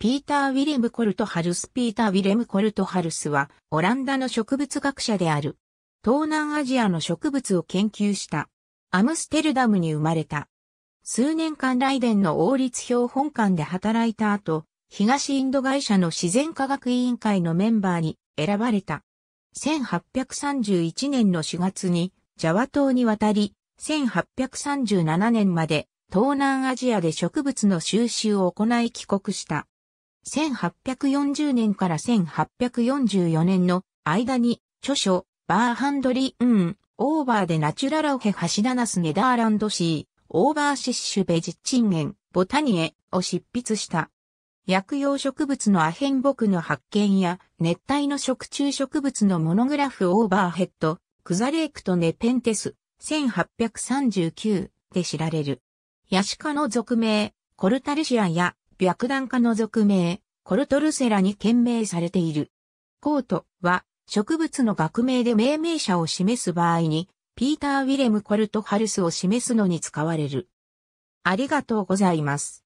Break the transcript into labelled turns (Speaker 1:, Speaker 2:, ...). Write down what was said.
Speaker 1: ピーター・ウィレム・コルトハルスピーター・ウィレム・コルトハルスは、オランダの植物学者である。東南アジアの植物を研究した。アムステルダムに生まれた。数年間ライデンの王立標本館で働いた後、東インド会社の自然科学委員会のメンバーに選ばれた。1831年の4月にジャワ島に渡り、1837年まで東南アジアで植物の収集を行い帰国した。1840年から1844年の間に著書バーハンドリー・ン、オーバーでナチュララオヘ・ハシダナス・ネダーランドシー、オーバーシッシュ・ベジッチンゲン、ボタニエを執筆した。薬用植物のアヘン木の発見や熱帯の食虫植物のモノグラフオーバーヘッド、クザレークとネペンテス、1839で知られる。ヤシカの属名、コルタルシアや白檀科の俗名、コルトルセラに懸名されている。コートは植物の学名で命名者を示す場合に、ピーター・ウィレム・コルト・ハルスを示すのに使われる。ありがとうございます。